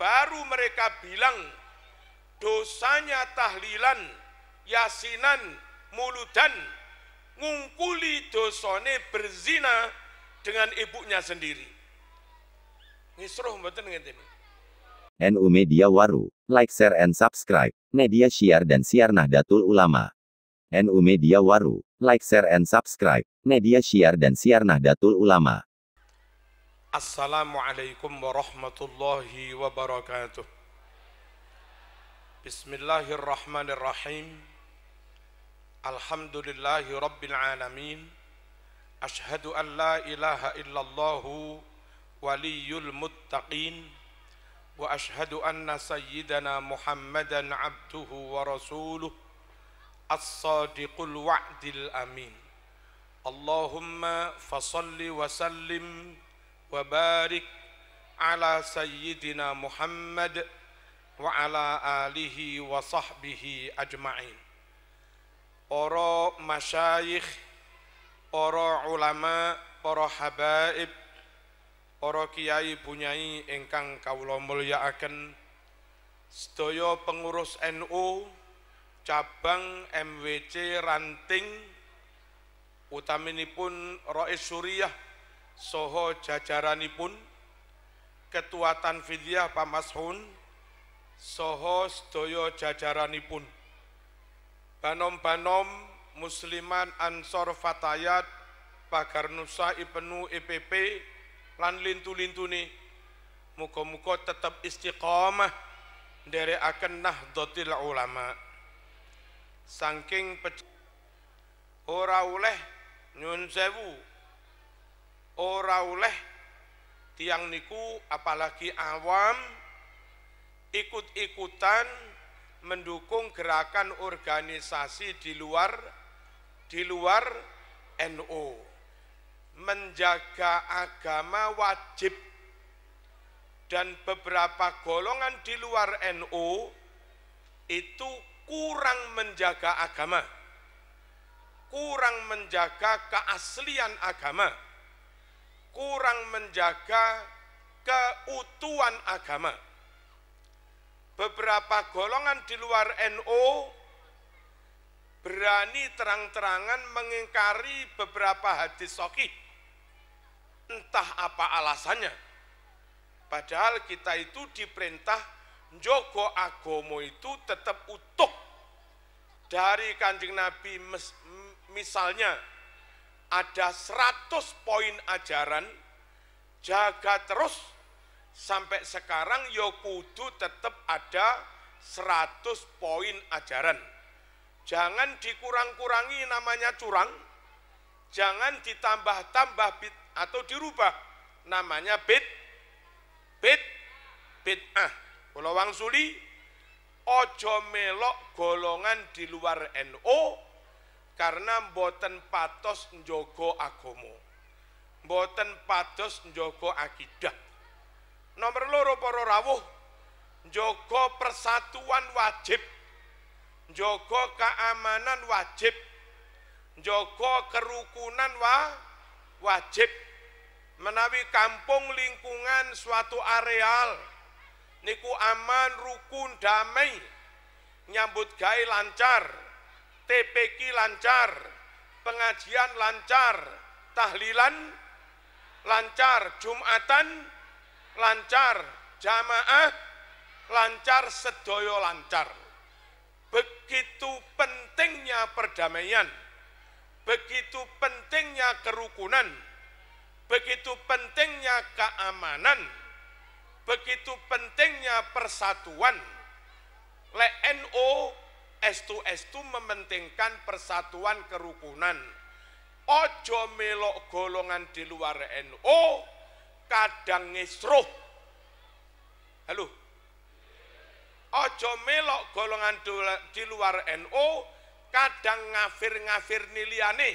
baru mereka bilang dosanya tahlilan, yasinan, muludan, ngungkuli dosone berzina dengan ibunya sendiri. Ngisruh mboten ngeten. NU Media Waru, like, share, and subscribe. Media Syiar dan Siar Nahdlatul Ulama. NU Media Waru, like, share, and subscribe. Media Syiar dan Siar Nahdlatul Ulama. السلام عليكم ورحمة الله وبركاته بسم الله الرحمن الرحيم الحمد لله رب العالمين أشهد أن لا إله إلا الله ولي المتقين وأشهد أن سيدنا محمدا عبده ورسوله الصادق الوعد الأمين اللهم فصل وسلم وبارك على سيدنا محمد وعلى آله وصحبه أجمعين أرى مشايخ أرى علماء أرى حبائب أرى kiai bunyai ingkang kawula mulyakaken ستويو pengurus NU cabang MWC ranting utaminipun Rais Suriah soho jajaranipun Fidyah Pak pamashun soho sedoyo jajaranipun banom-banom musliman ansor fatayat pagar nusa ipenu IPP e lan lintu nih muga-muga tetap istiqomah nah nahdlatul ulama saking ora oleh nyun sewu ora oleh tiang niku apalagi awam ikut-ikutan mendukung gerakan organisasi di luar di luar NU. NO. Menjaga agama wajib dan beberapa golongan di luar NU NO itu kurang menjaga agama, kurang menjaga keaslian agama kurang menjaga keutuhan agama. Beberapa golongan di luar NU NO berani terang-terangan mengingkari beberapa hadis sokih. Entah apa alasannya. Padahal kita itu diperintah Joko agomo itu tetap utuh dari kanjeng Nabi misalnya ada 100 poin ajaran jaga terus sampai sekarang yo kudu tetap ada 100 poin ajaran. Jangan dikurang-kurangi namanya curang. Jangan ditambah-tambah bid atau dirubah namanya bid bid ah Kalau wangsuli ojo melok golongan di luar NU NO, karena boten patos njogo agomo boten patos njogo akidah nomor loro para rawuh njogo persatuan wajib njogo keamanan wajib njogo kerukunan wa wajib menawi kampung lingkungan suatu areal niku aman rukun damai nyambut gai lancar TPQ lancar, pengajian lancar, tahlilan lancar, Jumatan lancar, jamaah lancar, sedoyo lancar. Begitu pentingnya perdamaian, begitu pentingnya kerukunan, begitu pentingnya keamanan, begitu pentingnya persatuan. Lek NO S2S2 mementingkan persatuan kerukunan. Ojo melok golongan di luar NU, NO, kadang ngisruh Halo. Ojo melok golongan di luar NU, NO, kadang ngafir-ngafir niliane.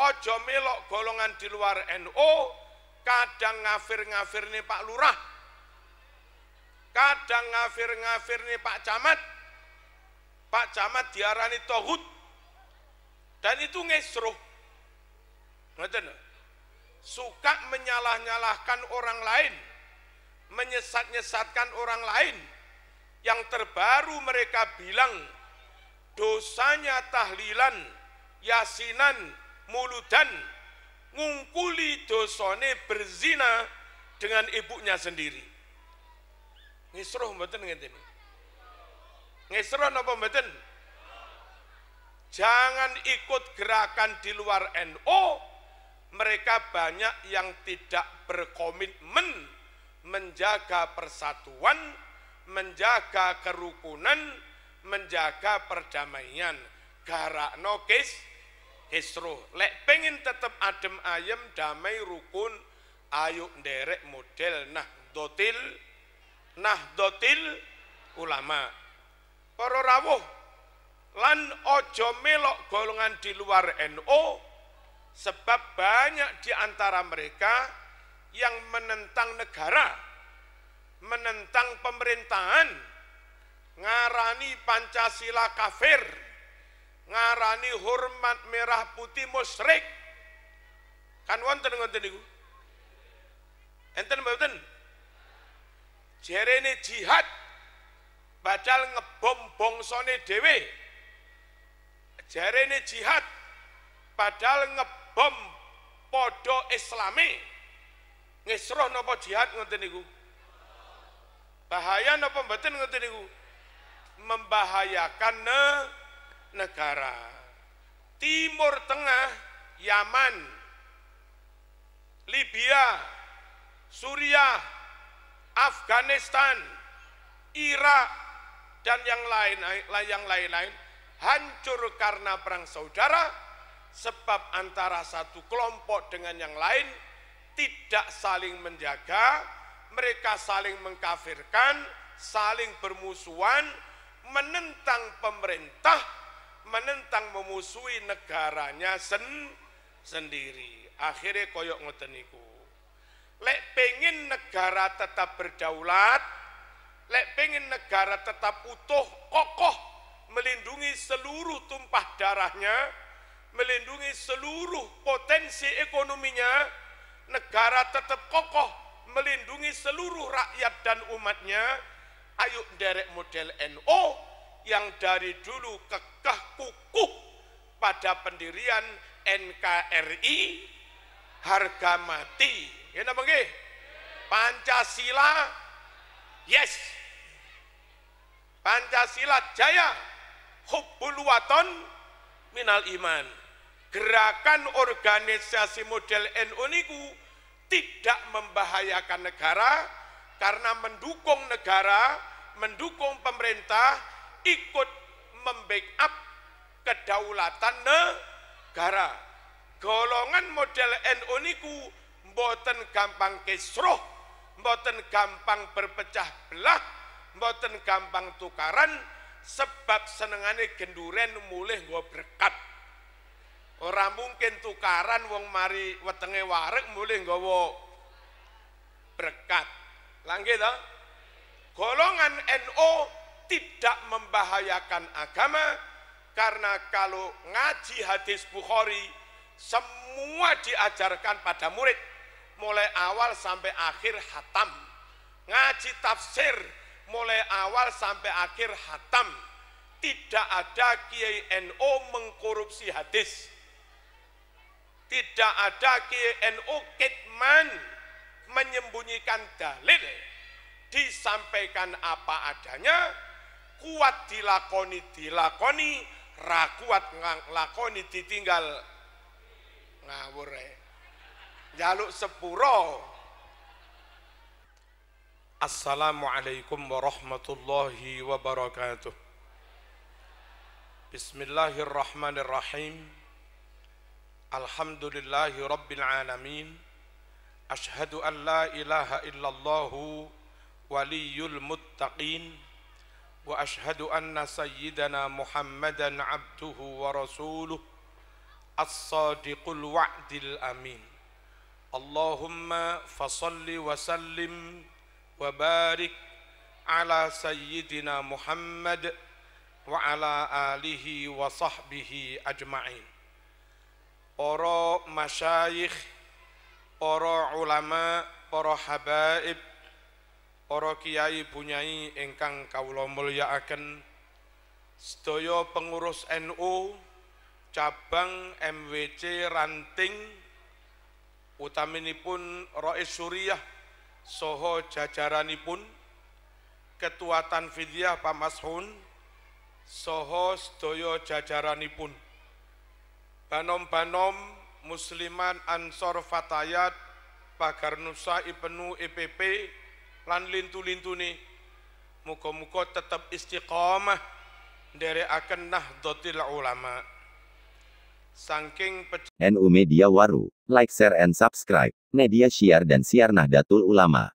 Ojo melok golongan di luar NU, NO, kadang ngafir-ngafir nih Pak Lurah. Kadang ngafir-ngafir nih Pak Camat Pak Camat diarani tohut dan itu ngesruh suka menyalah-nyalahkan orang lain menyesat-nyesatkan orang lain yang terbaru mereka bilang dosanya tahlilan yasinan muludan ngungkuli dosone berzina dengan ibunya sendiri ngisruh mboten ngeten Ngesron apa mboten? Jangan ikut gerakan di luar NU. NO. Mereka banyak yang tidak berkomitmen menjaga persatuan, menjaga kerukunan, menjaga perdamaian. Gara-nokis, kisruh. Lek pengen tetap adem ayem, damai, rukun, ayuk derek model nah dotil, nah dotil ulama para rawuh lan ojo melok golongan di luar NO, sebab banyak di antara mereka yang menentang negara, menentang pemerintahan, ngarani Pancasila kafir, ngarani hormat merah putih musyrik. Kan wonten ngoten niku. Enten mboten? Jerene jihad badal ngebom bangsane dhewe jarene jihad padahal ngebom padha islame ngisroh napa jihad ngoten niku bahaya napa mboten ngoten niku membahayakan negara timur tengah Yaman Libya Suriah Afganistan Irak dan yang lain yang lain-lain hancur karena perang saudara sebab antara satu kelompok dengan yang lain tidak saling menjaga, mereka saling mengkafirkan, saling bermusuhan, menentang pemerintah, menentang memusuhi negaranya sen sendiri. Akhirnya koyok ngoteniku. Lek pengen negara tetap berdaulat, lek pengen negara tetap utuh, kokoh, melindungi seluruh tumpah darahnya, melindungi seluruh potensi ekonominya, negara tetap kokoh, melindungi seluruh rakyat dan umatnya, ayo derek model NO yang dari dulu kekeh kukuh pada pendirian NKRI harga mati. Ya napa Pancasila Yes. Pancasila jaya. Hubbul waton minal iman. Gerakan organisasi model NU niku tidak membahayakan negara karena mendukung negara, mendukung pemerintah ikut membackup kedaulatan negara. Golongan model NU niku mboten gampang kesroh mboten gampang berpecah belah, mboten gampang tukaran, sebab senengane genduren mulih gue berkat. Ora mungkin tukaran wong mari wetenge wareg mulih nggawa berkat. Lah to? Golongan NO tidak membahayakan agama karena kalau ngaji hadis Bukhari semua diajarkan pada murid mulai awal sampai akhir hatam. Ngaji tafsir mulai awal sampai akhir hatam. Tidak ada Kiai NO mengkorupsi hadis. Tidak ada Kiai NO kitman menyembunyikan dalil. Disampaikan apa adanya, kuat dilakoni dilakoni, rakuat lakoni ditinggal ngawur. Eh. jaluk sepuro Assalamualaikum warahmatullahi wabarakatuh Bismillahirrahmanirrahim Alhamdulillahi rabbil alamin Ashhadu an la ilaha illallahu waliyul muttaqin Wa ashhadu anna sayyidana muhammadan abduhu wa rasuluh As-sadiqul wa'dil amin Allahumma فصل wa sallim wa barik ala وعلى Muhammad wa ala alihi wa ajma'in Para masyayikh, para ulama, para habaib, para kiai bunyai ingkang kawula mulyakaken sedaya pengurus NU cabang MWC ranting utaminipun Rais Suriah soho jajaranipun ketuatan Pak Mashun soho Sedoyo jajaranipun banom-banom musliman ansor fatayat pagar nusa Ipenu EPP lan lintu Muka-muka tetap tetep istiqomah akan nahdotil ulama' Saking NU Media Waru, like share and subscribe, media syiar dan siar Nahdlatul Ulama.